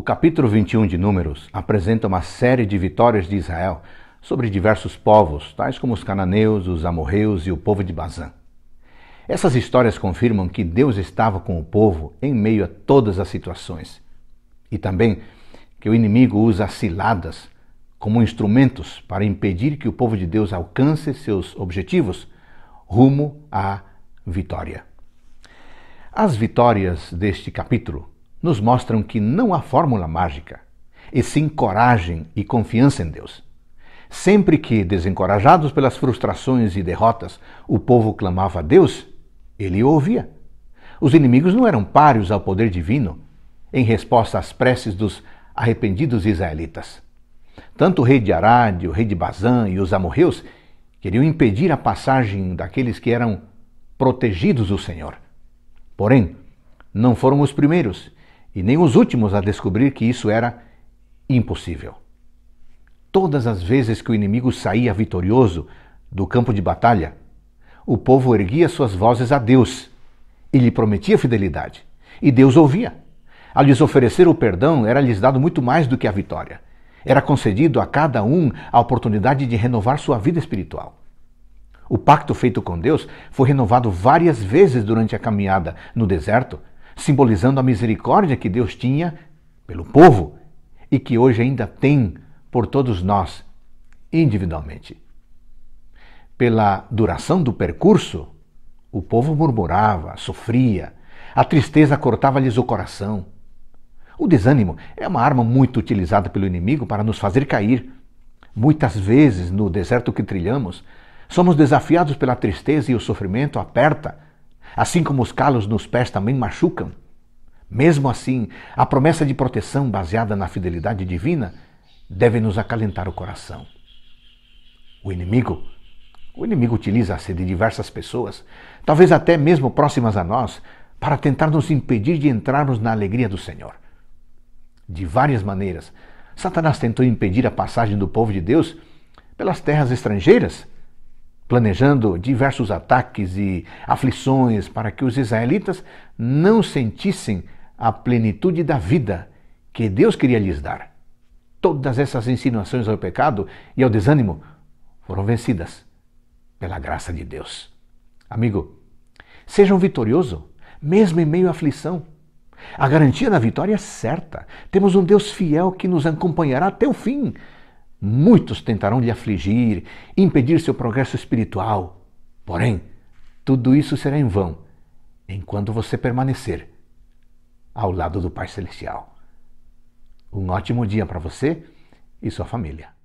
O capítulo 21 de Números apresenta uma série de vitórias de Israel sobre diversos povos, tais como os cananeus, os amorreus e o povo de Bazã. Essas histórias confirmam que Deus estava com o povo em meio a todas as situações e também que o inimigo usa ciladas como instrumentos para impedir que o povo de Deus alcance seus objetivos rumo à vitória. As vitórias deste capítulo nos mostram que não há fórmula mágica, e sim coragem e confiança em Deus. Sempre que, desencorajados pelas frustrações e derrotas, o povo clamava a Deus, ele o ouvia. Os inimigos não eram páreos ao poder divino em resposta às preces dos arrependidos israelitas. Tanto o rei de Arad, o rei de Bazã e os amorreus queriam impedir a passagem daqueles que eram protegidos do Senhor. Porém, não foram os primeiros e nem os últimos a descobrir que isso era impossível. Todas as vezes que o inimigo saía vitorioso do campo de batalha, o povo erguia suas vozes a Deus e lhe prometia fidelidade. E Deus ouvia. Ao lhes oferecer o perdão, era-lhes dado muito mais do que a vitória. Era concedido a cada um a oportunidade de renovar sua vida espiritual. O pacto feito com Deus foi renovado várias vezes durante a caminhada no deserto simbolizando a misericórdia que Deus tinha pelo povo e que hoje ainda tem por todos nós, individualmente. Pela duração do percurso, o povo murmurava, sofria, a tristeza cortava-lhes o coração. O desânimo é uma arma muito utilizada pelo inimigo para nos fazer cair. Muitas vezes, no deserto que trilhamos, somos desafiados pela tristeza e o sofrimento aperta Assim como os calos nos pés também machucam. Mesmo assim, a promessa de proteção baseada na fidelidade divina deve nos acalentar o coração. O inimigo, o inimigo utiliza-se de diversas pessoas, talvez até mesmo próximas a nós, para tentar nos impedir de entrarmos na alegria do Senhor. De várias maneiras, Satanás tentou impedir a passagem do povo de Deus pelas terras estrangeiras planejando diversos ataques e aflições para que os israelitas não sentissem a plenitude da vida que Deus queria lhes dar. Todas essas insinuações ao pecado e ao desânimo foram vencidas pela graça de Deus. Amigo, seja um vitorioso, mesmo em meio à aflição. A garantia da vitória é certa. Temos um Deus fiel que nos acompanhará até o fim, Muitos tentarão lhe afligir, impedir seu progresso espiritual. Porém, tudo isso será em vão, enquanto você permanecer ao lado do Pai Celestial. Um ótimo dia para você e sua família.